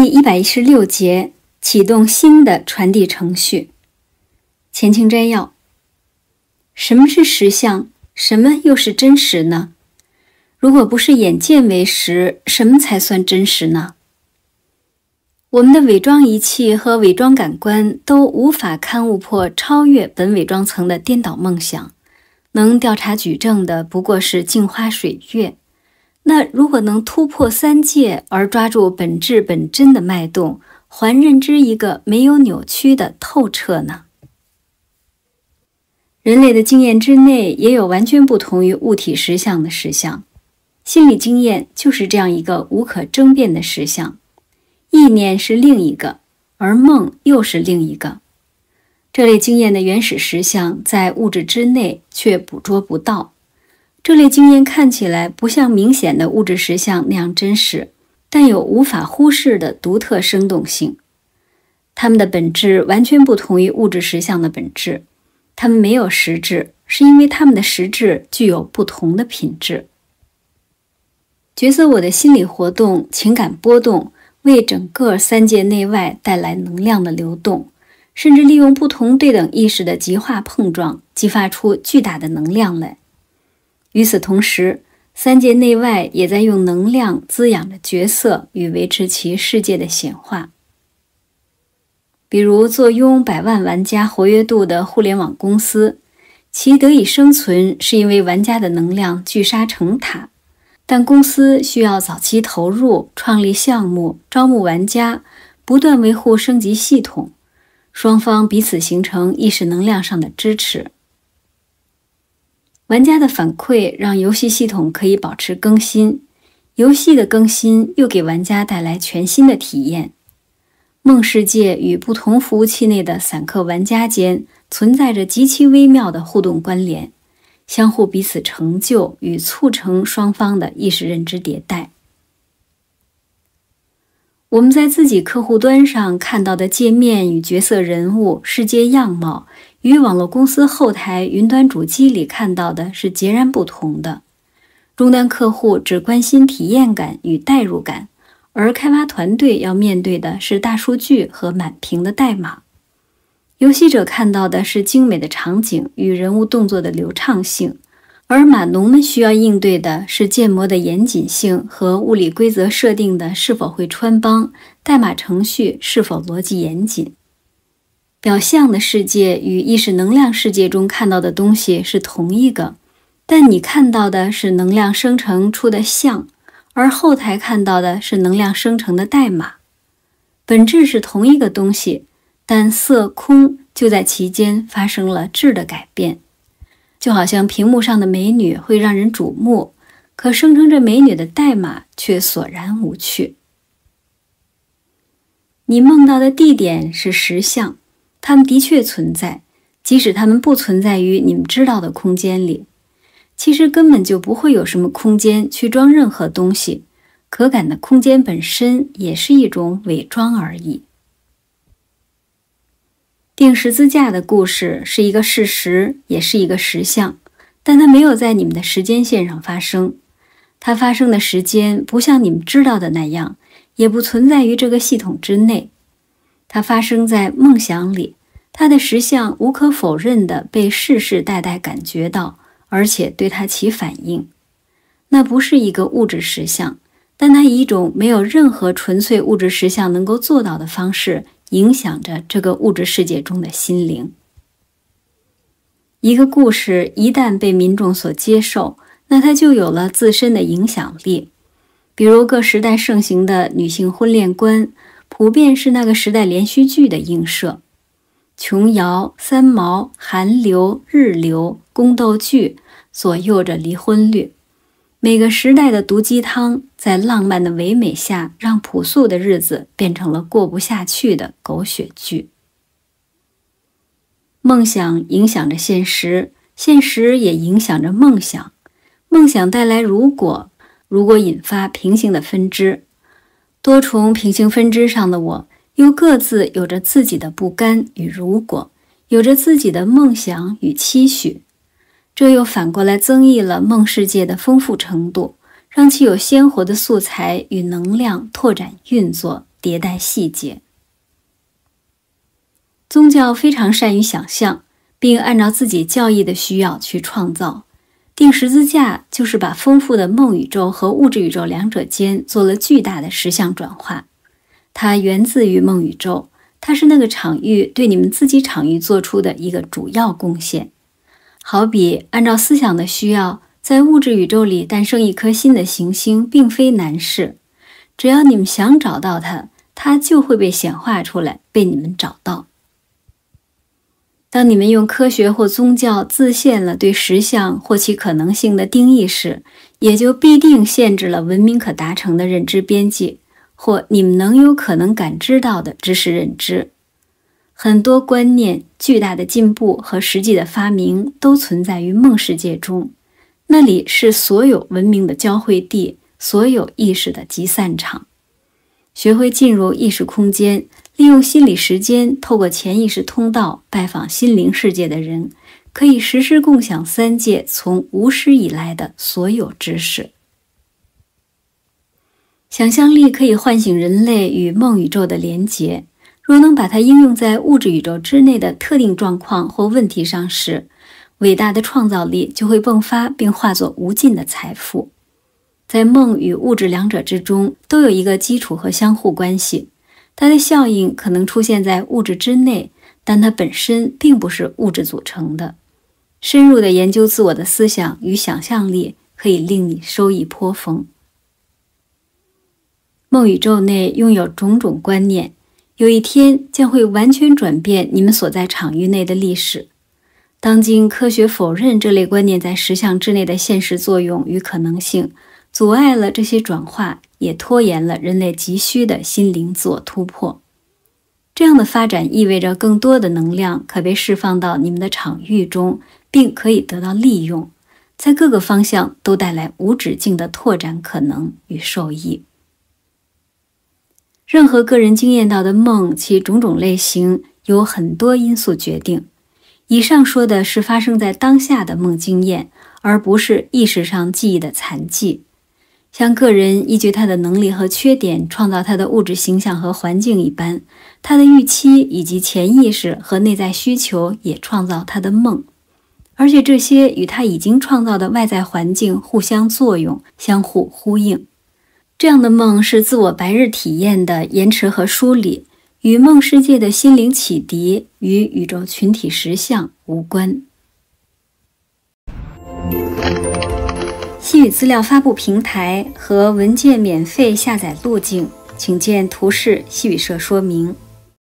第一百一十六节启动新的传递程序。前情摘要：什么是实相？什么又是真实呢？如果不是眼见为实，什么才算真实呢？我们的伪装仪器和伪装感官都无法勘误破超越本伪装层的颠倒梦想，能调查举证的不过是镜花水月。那如果能突破三界，而抓住本质本真的脉动，还认知一个没有扭曲的透彻呢？人类的经验之内，也有完全不同于物体实相的实相。心理经验就是这样一个无可争辩的实相，意念是另一个，而梦又是另一个。这类经验的原始实相，在物质之内却捕捉不到。这类经验看起来不像明显的物质实像那样真实，但有无法忽视的独特生动性。它们的本质完全不同于物质实像的本质，它们没有实质，是因为它们的实质具有不同的品质。角色我的心理活动、情感波动，为整个三界内外带来能量的流动，甚至利用不同对等意识的极化碰撞，激发出巨大的能量来。与此同时，三界内外也在用能量滋养着角色与维持其世界的显化。比如，坐拥百万玩家活跃度的互联网公司，其得以生存是因为玩家的能量聚沙成塔。但公司需要早期投入创立项目、招募玩家、不断维护升级系统，双方彼此形成意识能量上的支持。玩家的反馈让游戏系统可以保持更新，游戏的更新又给玩家带来全新的体验。梦世界与不同服务器内的散客玩家间存在着极其微妙的互动关联，相互彼此成就与促成双方的意识认知迭代。我们在自己客户端上看到的界面与角色人物世界样貌，与网络公司后台云端主机里看到的是截然不同的。终端客户只关心体验感与代入感，而开发团队要面对的是大数据和满屏的代码。游戏者看到的是精美的场景与人物动作的流畅性。而码农们需要应对的是建模的严谨性和物理规则设定的是否会穿帮，代码程序是否逻辑严谨。表象的世界与意识能量世界中看到的东西是同一个，但你看到的是能量生成出的像，而后台看到的是能量生成的代码，本质是同一个东西，但色空就在其间发生了质的改变。就好像屏幕上的美女会让人瞩目，可声称这美女的代码却索然无趣。你梦到的地点是石像，它们的确存在，即使它们不存在于你们知道的空间里。其实根本就不会有什么空间去装任何东西，可感的空间本身也是一种伪装而已。定十字架的故事是一个事实，也是一个实相，但它没有在你们的时间线上发生。它发生的时间不像你们知道的那样，也不存在于这个系统之内。它发生在梦想里，它的实相无可否认地被世世代代感觉到，而且对它起反应。那不是一个物质实相，但它以一种没有任何纯粹物质实相能够做到的方式。影响着这个物质世界中的心灵。一个故事一旦被民众所接受，那它就有了自身的影响力。比如各时代盛行的女性婚恋观，普遍是那个时代连续剧的映射。琼瑶、三毛、韩流、日流、宫斗剧左右着离婚率。每个时代的毒鸡汤。在浪漫的唯美下，让朴素的日子变成了过不下去的狗血剧。梦想影响着现实，现实也影响着梦想。梦想带来如果，如果引发平行的分支，多重平行分支上的我又各自有着自己的不甘与如果，有着自己的梦想与期许，这又反过来增益了梦世界的丰富程度。让其有鲜活的素材与能量，拓展运作、迭代细节。宗教非常善于想象，并按照自己教义的需要去创造。定十字架就是把丰富的梦宇宙和物质宇宙两者间做了巨大的实像转化。它源自于梦宇宙，它是那个场域对你们自己场域做出的一个主要贡献。好比按照思想的需要。在物质宇宙里诞生一颗新的行星并非难事，只要你们想找到它，它就会被显化出来，被你们找到。当你们用科学或宗教自限了对实相或其可能性的定义时，也就必定限制了文明可达成的认知边界，或你们能有可能感知到的知识认知。很多观念、巨大的进步和实际的发明都存在于梦世界中。那里是所有文明的交汇地，所有意识的集散场。学会进入意识空间，利用心理时间，透过潜意识通道拜访心灵世界的人，可以实时共享三界从无始以来的所有知识。想象力可以唤醒人类与梦宇宙的联结，若能把它应用在物质宇宙之内的特定状况或问题上时，伟大的创造力就会迸发，并化作无尽的财富。在梦与物质两者之中，都有一个基础和相互关系。它的效应可能出现在物质之内，但它本身并不是物质组成的。深入的研究自我的思想与想象力，可以令你收益颇丰。梦宇宙内拥有种种观念，有一天将会完全转变你们所在场域内的历史。当今科学否认这类观念在实相之内的现实作用与可能性，阻碍了这些转化，也拖延了人类急需的心灵自我突破。这样的发展意味着更多的能量可被释放到你们的场域中，并可以得到利用，在各个方向都带来无止境的拓展可能与受益。任何个人经验到的梦，其种种类型由很多因素决定。以上说的是发生在当下的梦经验，而不是意识上记忆的残迹。像个人依据他的能力和缺点创造他的物质形象和环境一般，他的预期以及潜意识和内在需求也创造他的梦，而且这些与他已经创造的外在环境互相作用、相互呼应。这样的梦是自我白日体验的延迟和梳理。与梦世界的心灵启迪与宇宙群体实相无关。西语资料发布平台和文件免费下载路径，请见图示西语社说明。